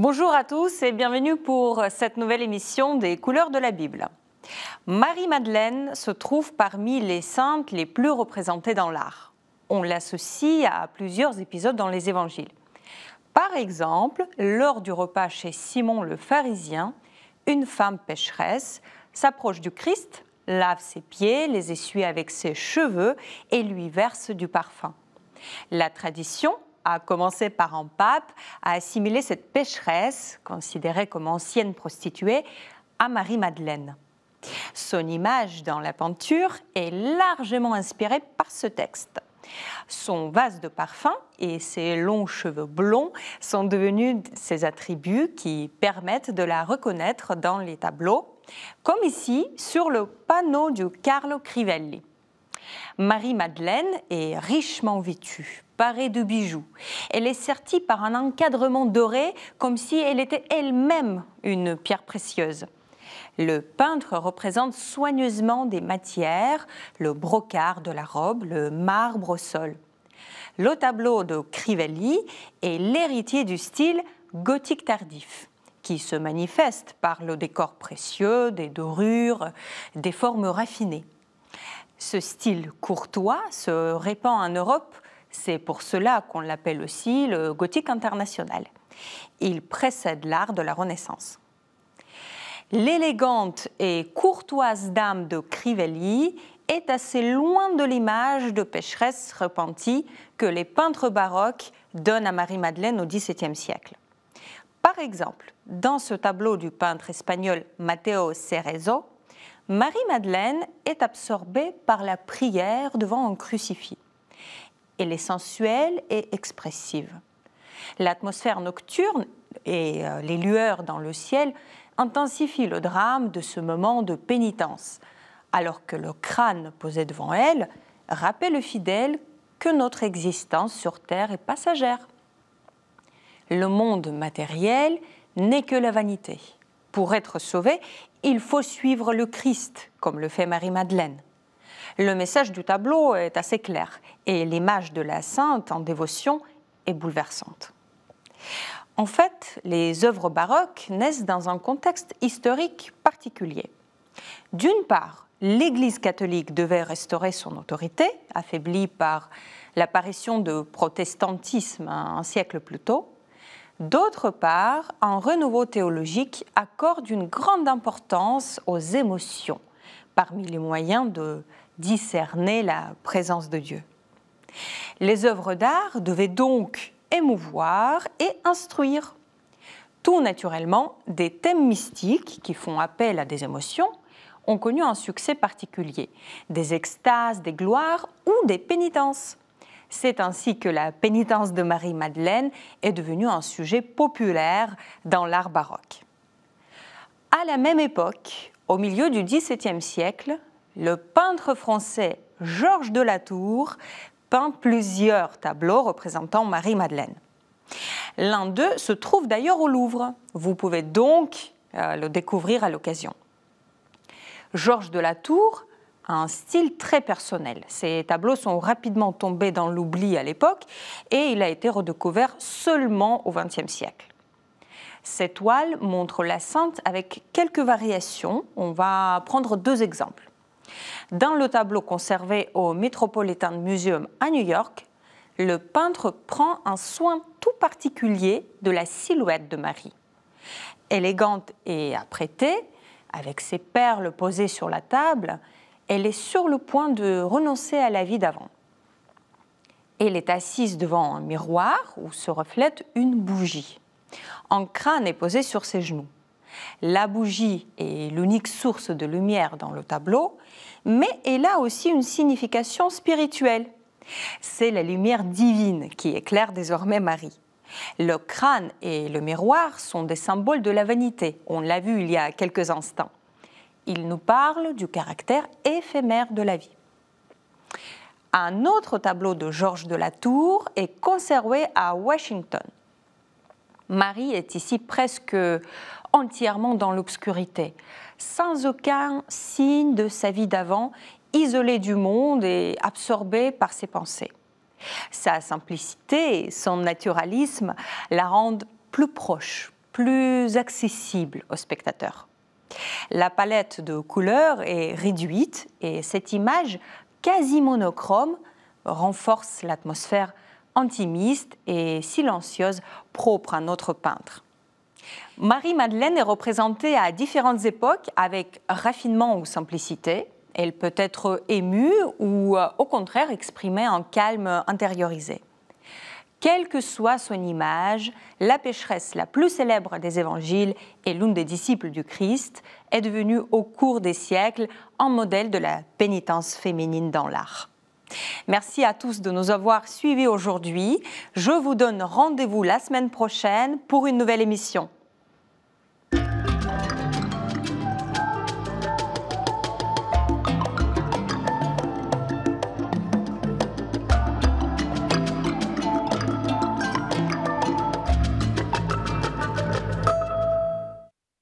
Bonjour à tous et bienvenue pour cette nouvelle émission des couleurs de la Bible. Marie-Madeleine se trouve parmi les saintes les plus représentées dans l'art. On l'associe à plusieurs épisodes dans les évangiles. Par exemple, lors du repas chez Simon le pharisien, une femme pécheresse s'approche du Christ, lave ses pieds, les essuie avec ses cheveux et lui verse du parfum. La tradition à commencer par un pape, à assimiler cette pécheresse, considérée comme ancienne prostituée, à Marie-Madeleine. Son image dans la peinture est largement inspirée par ce texte. Son vase de parfum et ses longs cheveux blonds sont devenus ses attributs qui permettent de la reconnaître dans les tableaux, comme ici sur le panneau du Carlo Crivelli. Marie-Madeleine est richement vêtue, parée de bijoux. Elle est sertie par un encadrement doré comme si elle était elle-même une pierre précieuse. Le peintre représente soigneusement des matières, le brocart de la robe, le marbre au sol. Le tableau de Crivelli est l'héritier du style gothique tardif, qui se manifeste par le décor précieux, des dorures, des formes raffinées ce style courtois se répand en Europe. C'est pour cela qu'on l'appelle aussi le gothique international. Il précède l'art de la Renaissance. L'élégante et courtoise dame de Crivelli est assez loin de l'image de pécheresse repentie que les peintres baroques donnent à Marie-Madeleine au XVIIe siècle. Par exemple, dans ce tableau du peintre espagnol Mateo Cerezo, Marie-Madeleine est absorbée par la prière devant un crucifix. Elle est sensuelle et expressive. L'atmosphère nocturne et euh, les lueurs dans le ciel intensifient le drame de ce moment de pénitence, alors que le crâne posé devant elle rappelle le fidèle que notre existence sur Terre est passagère. Le monde matériel n'est que la vanité pour être sauvé, il faut suivre le Christ, comme le fait Marie-Madeleine. Le message du tableau est assez clair et l'image de la sainte en dévotion est bouleversante. En fait, les œuvres baroques naissent dans un contexte historique particulier. D'une part, l'Église catholique devait restaurer son autorité, affaiblie par l'apparition de protestantisme un siècle plus tôt. D'autre part, un renouveau théologique accorde une grande importance aux émotions, parmi les moyens de discerner la présence de Dieu. Les œuvres d'art devaient donc émouvoir et instruire. Tout naturellement, des thèmes mystiques qui font appel à des émotions ont connu un succès particulier, des extases, des gloires ou des pénitences. C'est ainsi que la pénitence de Marie-Madeleine est devenue un sujet populaire dans l'art baroque. À la même époque, au milieu du XVIIe siècle, le peintre français Georges de la Tour peint plusieurs tableaux représentant Marie-Madeleine. L'un d'eux se trouve d'ailleurs au Louvre. Vous pouvez donc euh, le découvrir à l'occasion. Georges de la Tour un style très personnel. Ces tableaux sont rapidement tombés dans l'oubli à l'époque et il a été redécouvert seulement au XXe siècle. Cette toile montre la sainte avec quelques variations. On va prendre deux exemples. Dans le tableau conservé au Metropolitan Museum à New York, le peintre prend un soin tout particulier de la silhouette de Marie. Élégante et apprêtée, avec ses perles posées sur la table, elle est sur le point de renoncer à la vie d'avant. Elle est assise devant un miroir où se reflète une bougie. Un crâne est posé sur ses genoux. La bougie est l'unique source de lumière dans le tableau, mais elle a aussi une signification spirituelle. C'est la lumière divine qui éclaire désormais Marie. Le crâne et le miroir sont des symboles de la vanité, on l'a vu il y a quelques instants il nous parle du caractère éphémère de la vie. Un autre tableau de Georges de la Tour est conservé à Washington. Marie est ici presque entièrement dans l'obscurité, sans aucun signe de sa vie d'avant, isolée du monde et absorbée par ses pensées. Sa simplicité et son naturalisme la rendent plus proche, plus accessible aux spectateurs. La palette de couleurs est réduite et cette image quasi monochrome renforce l'atmosphère intimiste et silencieuse propre à notre peintre. Marie-Madeleine est représentée à différentes époques avec raffinement ou simplicité. Elle peut être émue ou euh, au contraire exprimer un calme intériorisé. Quelle que soit son image, la pécheresse la plus célèbre des évangiles et l'une des disciples du Christ est devenue au cours des siècles un modèle de la pénitence féminine dans l'art. Merci à tous de nous avoir suivis aujourd'hui. Je vous donne rendez-vous la semaine prochaine pour une nouvelle émission.